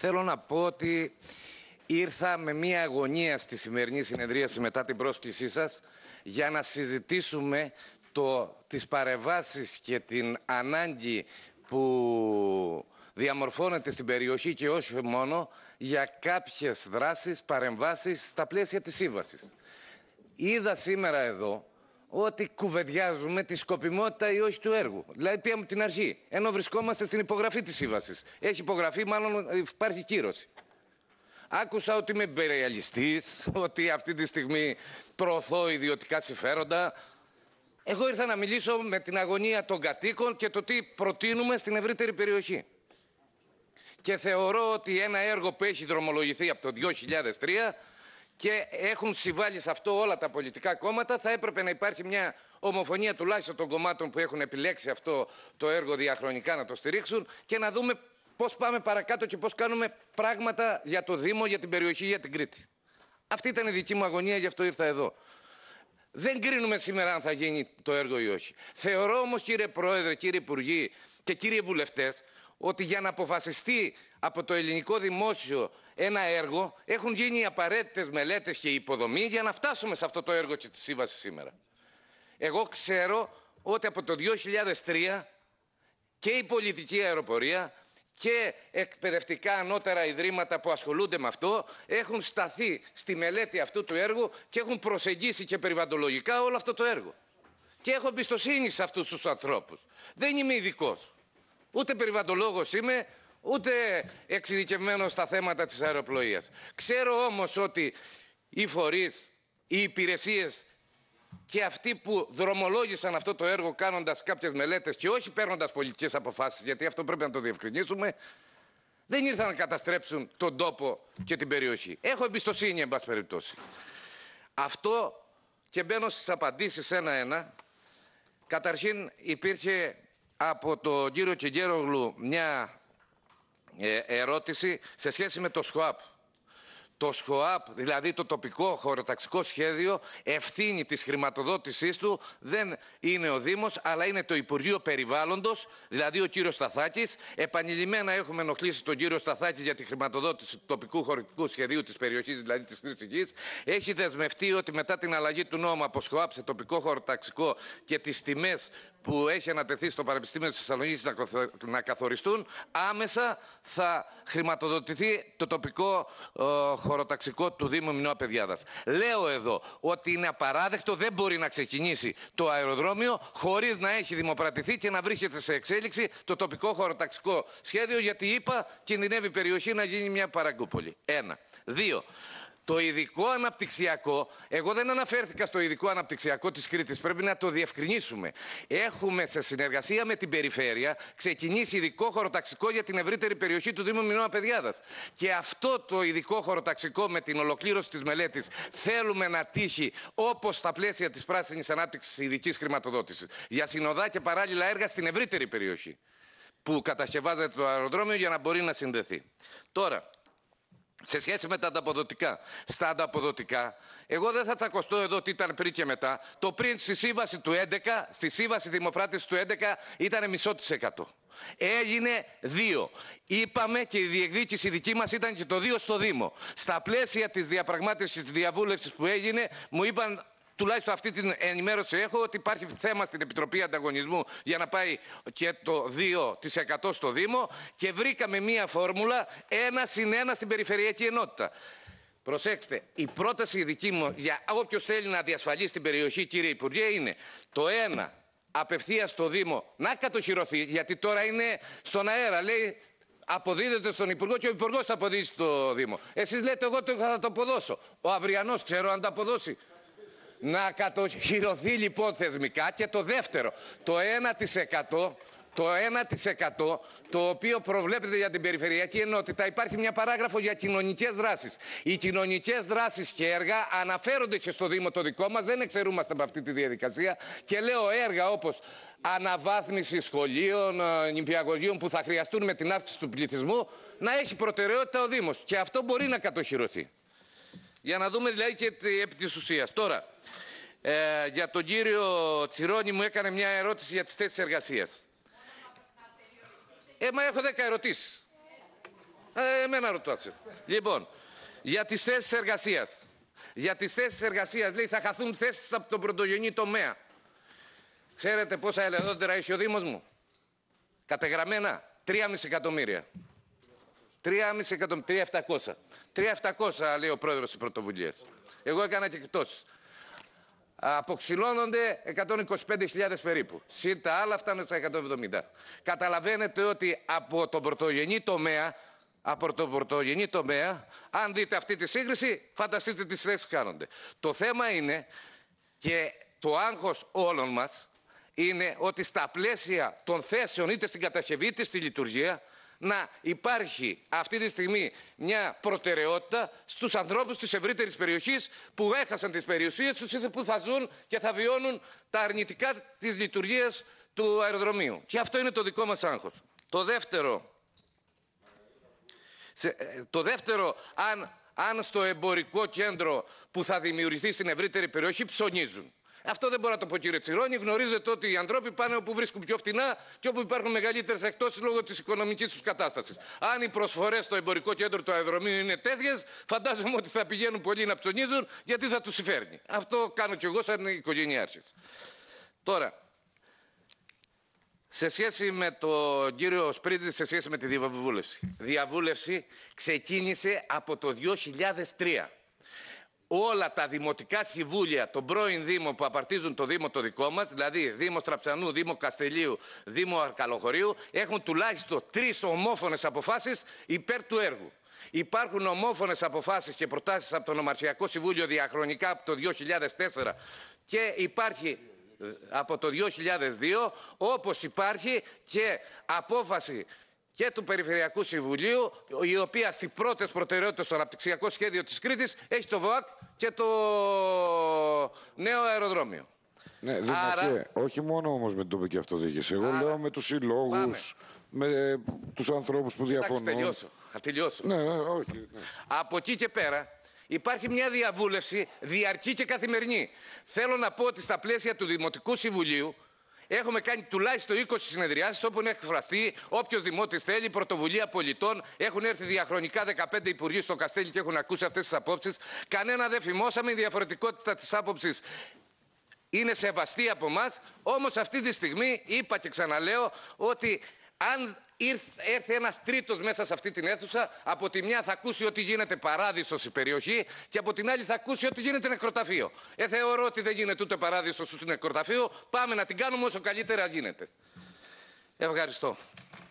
Θέλω να πω ότι ήρθα με μία αγωνία στη σημερινή συνεδρίαση μετά την πρόσκλησή σας για να συζητήσουμε το, τις παρεμβάσεις και την ανάγκη που διαμορφώνεται στην περιοχή και όχι μόνο για κάποιες δράσεις, παρεμβάσεις στα πλαίσια της σύμβασης. Είδα σήμερα εδώ ότι κουβεντιάζουμε τη σκοπιμότητα ή όχι του έργου. Δηλαδή, πήγαμε την αρχή. Ενώ βρισκόμαστε στην υπογραφή της σύμβασης. Έχει υπογραφή, μάλλον υπάρχει κύρωση. Άκουσα ότι είμαι περιαλιστή, ότι αυτή τη στιγμή προωθώ ιδιωτικά συμφέροντα. Εγώ ήρθα να μιλήσω με την αγωνία των κατοίκων και το τι προτείνουμε στην ευρύτερη περιοχή. Και θεωρώ ότι ένα έργο που έχει δρομολογηθεί από το 2003 και έχουν συμβάλει σε αυτό όλα τα πολιτικά κόμματα. Θα έπρεπε να υπάρχει μια ομοφωνία τουλάχιστον των κομμάτων που έχουν επιλέξει αυτό το έργο διαχρονικά να το στηρίξουν και να δούμε πώς πάμε παρακάτω και πώς κάνουμε πράγματα για το Δήμο, για την περιοχή, για την Κρήτη. Αυτή ήταν η δική μου αγωνία, γι' αυτό ήρθα εδώ. Δεν κρίνουμε σήμερα αν θα γίνει το έργο ή όχι. Θεωρώ όμως κύριε Πρόεδρε, κύριε Υπουργοί και κύριε Βουλευτές ότι για να αποφασιστεί από το ελληνικό δημόσιο ένα έργο, έχουν γίνει οι απαραίτητες μελέτες και η υποδομή για να φτάσουμε σε αυτό το έργο και τη σύμβαση σήμερα. Εγώ ξέρω ότι από το 2003 και η πολιτική αεροπορία και εκπαιδευτικά ανώτερα ιδρύματα που ασχολούνται με αυτό έχουν σταθεί στη μελέτη αυτού του έργου και έχουν προσεγγίσει και περιβαντολογικά όλο αυτό το έργο. Και έχω εμπιστοσύνη σε αυτούς τους ανθρώπους. Δεν είμαι ειδικός. Ούτε περιβαντολόγος είμαι, ούτε εξειδικευμένο στα θέματα της αεροπλοείας. Ξέρω όμως ότι οι φορείς, οι υπηρεσίες και αυτοί που δρομολόγησαν αυτό το έργο κάνοντας κάποιες μελέτες και όχι παίρνοντας πολιτικές αποφάσεις, γιατί αυτό πρέπει να το διευκρινίσουμε, δεν ήρθαν να καταστρέψουν τον τόπο και την περιοχή. Έχω εμπιστοσύνη, εν πάση περιπτώσει. Αυτό και μπαίνω στις απαντήσεις ένα-ένα. Καταρχήν υπήρχε από τον κύριο Κιγκέρογλου μια ε, ερώτηση σε σχέση με το ΣΧΟΑΠ το ΣΧΟΑΠ, δηλαδή το τοπικό χωροταξικό σχέδιο, ευθύνη της χρηματοδότησής του δεν είναι ο Δήμος, αλλά είναι το Υπουργείο Περιβάλλοντος, δηλαδή ο κύριος Σταθάκης. Επανειλημμένα έχουμε ενοχλήσει τον κύριο Σταθάκη για τη χρηματοδότηση του τοπικού χωροταξικού σχεδίου της περιοχής, δηλαδή της Χρυσικής. Έχει δεσμευτεί ότι μετά την αλλαγή του νόμου από ΣΧΟΑΠ σε τοπικό χωροταξικό και τις τιμές που έχει ανατεθεί στο Πανεπιστήμιο της Θεσσαλονίκης να καθοριστούν, άμεσα θα χρηματοδοτηθεί το τοπικό χωροταξικό του Δήμου Μινώα Παιδιάδας. Λέω εδώ ότι είναι απαράδεκτο, δεν μπορεί να ξεκινήσει το αεροδρόμιο χωρίς να έχει δημοπρατηθεί και να βρίσκεται σε εξέλιξη το τοπικό χωροταξικό σχέδιο γιατί είπα κινδυνεύει η περιοχή να γίνει μια παραγκούπολη. Ένα. Δύο. Το ειδικό αναπτυξιακό, εγώ δεν αναφέρθηκα στο ειδικό αναπτυξιακό της Κρήτης, πρέπει να το διευκρινίσουμε. Έχουμε σε συνεργασία με την περιφέρεια ξεκινήσει ειδικό χωροταξικό για την ευρύτερη περιοχή του Δήμου Μινώα Παιδιάδα. Και αυτό το ειδικό χωροταξικό με την ολοκλήρωση της μελέτης θέλουμε να τύχει όπως στα πλαίσια της πράσινης ανάπτυξης ειδικής χρηματοδότησης. Για συνοδά και παράλληλα έργα στην ευρύτερη περιοχή που κατασκευάζεται το αεροδρόμιο για να μπορεί να συνδεθεί. Τώρα, σε σχέση με τα ανταποδοτικά. Στα ανταποδοτικά, εγώ δεν θα τσακωστώ εδώ τι ήταν πριν και μετά. Το πριν στη σύμβαση του 11, στη σύμβαση δημοπράτησης του 11 ήταν μισό της εκατό. Έγινε δύο. Είπαμε και η διεκδίκηση δική μας ήταν και το δύο στο Δήμο. Στα πλαίσια της διαπραγμάτευσης της διαβούλευσης που έγινε, μου είπαν τουλάχιστον αυτή την ενημέρωση έχω ότι υπάρχει θέμα στην Επιτροπή Ανταγωνισμού για να πάει και το 2% στο Δήμο και βρήκαμε μία φόρμουλα ένα συν ένα στην περιφερειακή ενότητα. Προσέξτε, η πρόταση δική μου για όποιος θέλει να διασφαλίσει την περιοχή, κύριε Υπουργέ, είναι το ένα, απευθείας στο Δήμο να κατοχυρωθεί, γιατί τώρα είναι στον αέρα. Λέει αποδίδεται στον Υπουργό και ο Υπουργός θα αποδίδει στο Δήμο. Εσείς λέτε, εγώ το, θα το αποδώσω. Ο αυριανός ξέρω αν τα αποδώσει να κατοχυρωθεί λοιπόν θεσμικά και το δεύτερο, το 1% το 1% το οποίο προβλέπεται για την περιφερειακή ενότητα υπάρχει μια παράγραφο για κοινωνικές δράσεις. Οι κοινωνικές δράσεις και έργα αναφέρονται και στο Δήμο το δικό μας, δεν εξαιρούμαστε από αυτή τη διαδικασία και λέω έργα όπως αναβάθμιση σχολείων, ε, νηπιαγωγείων που θα χρειαστούν με την αύξηση του πληθυσμού να έχει προτεραιότητα ο Δήμος και αυτό μπορεί να κατοχυρωθεί. Για να δούμε δηλαδή και επί της ουσίας. Τώρα, ε, για τον κύριο Τσιρόνι μου έκανε μια ερώτηση για τις θέσεις εργασίας. Ε, μα έχω δέκα ερωτήσεις. Ε, εμένα ρωτάτε. Λοιπόν, για τις θέσεις εργασίας. Για τις θέσεις εργασίας, λέει, θα χαθούν θέσεις από τον πρωτογενή τομέα. Ξέρετε πόσα ελεδότερα έχει ο Δήμος μου. Κατεγραμμένα, 3,5 εκατομμύρια. 3,5 εκατομμύρια. 3,700. 3,700 λέει ο πρόεδρος της πρωτοβουλίας. Εγώ έκανα και εκτό. Αποξηλώνονται 125.000 περίπου. Συν τα άλλα φτάνουν στα 170. Καταλαβαίνετε ότι από τον πρωτογενή τομέα, από το πρωτογενή τομέα, αν δείτε αυτή τη σύγκριση, φανταστείτε τι θέσει κάνονται. Το θέμα είναι και το άγχος όλων μας είναι ότι στα πλαίσια των θέσεων, είτε στην κατασκευή είτε στη λειτουργία, να υπάρχει αυτή τη στιγμή μια προτεραιότητα στους ανθρώπους της ευρύτερης περιοχής που έχασαν τις περιουσίες τους ή που θα ζουν και θα βιώνουν τα αρνητικά της λειτουργίας του αεροδρομίου. Και αυτό είναι το δικό μας άγχος. Το δεύτερο, ε, το δεύτερο αν, αν στο εμπορικό κέντρο που θα δημιουργηθεί στην ευρύτερη περιοχή ψωνίζουν. Αυτό δεν μπορώ να το πω, κύριε Τσιρόνι. Γνωρίζετε ότι οι ανθρώποι πάνε όπου βρίσκουν πιο φτηνά και όπου υπάρχουν μεγαλύτερες εκτόσεις λόγω της οικονομικής τους κατάστασης. Αν οι προσφορές στο εμπορικό κέντρο του αεροδρομίου είναι τέτοιες, φαντάζομαι ότι θα πηγαίνουν πολλοί να ψωνίζουν γιατί θα τους συμφέρνει. Αυτό κάνω κι εγώ σαν οικογενειάρχης. Τώρα, σε σχέση με τον κύριο Σπρίτζη, σε σχέση με τη διαβούλευση. Διαβούλευση ξεκίνησε από το 2003 όλα τα δημοτικά συμβούλια των πρώην Δήμων που απαρτίζουν το Δήμο το δικό μας, δηλαδή Δήμος Στραψανού, Δήμο Καστελίου, Δήμο Αρκαλοχωρίου, έχουν τουλάχιστον τρεις ομόφωνες αποφάσεις υπέρ του έργου. Υπάρχουν ομόφωνες αποφάσεις και προτάσεις από το Νομαρχιακό Συμβούλιο διαχρονικά από το 2004 και υπάρχει ε, από το 2002, όπως υπάρχει και απόφαση και του Περιφερειακού Συμβουλίου, η οποία στις πρώτες προτεραιότητες στο αναπτυξιακό σχέδιο της Κρήτης έχει το ΒΟΑΚ και το νέο αεροδρόμιο. Ναι, Άρα... όχι μόνο όμως με την τοπική αυτοδιοίκηση. Εγώ λέω με τους συλλόγους, με τους ανθρώπους που διαφωνούν. Θα τελειώσω. Θα τελειώσω. Ναι, ναι, όχι, ναι. Από εκεί και πέρα, Υπάρχει μια διαβούλευση διαρκή και καθημερινή. Θέλω να πω ότι στα πλαίσια του Δημοτικού Συμβουλίου Έχουμε κάνει τουλάχιστον 20 συνεδριάσεις όπου έχει εκφραστεί όποιος δημότης θέλει, πρωτοβουλία πολιτών. Έχουν έρθει διαχρονικά 15 υπουργοί στο Καστέλι και έχουν ακούσει αυτές τις απόψεις. Κανένα δεν φημώσαμε. Η διαφορετικότητα της άποψης είναι σεβαστή από εμάς. Όμως αυτή τη στιγμή είπα και ξαναλέω ότι αν έρθει ένας τρίτος μέσα σε αυτή την αίθουσα, από τη μια θα ακούσει ότι γίνεται παράδεισος η περιοχή και από την άλλη θα ακούσει ότι γίνεται νεκροταφείο. Ε, θεωρώ ότι δεν γίνεται ούτε παράδεισος ούτε νεκροταφείο. Πάμε να την κάνουμε όσο καλύτερα γίνεται. Ευχαριστώ.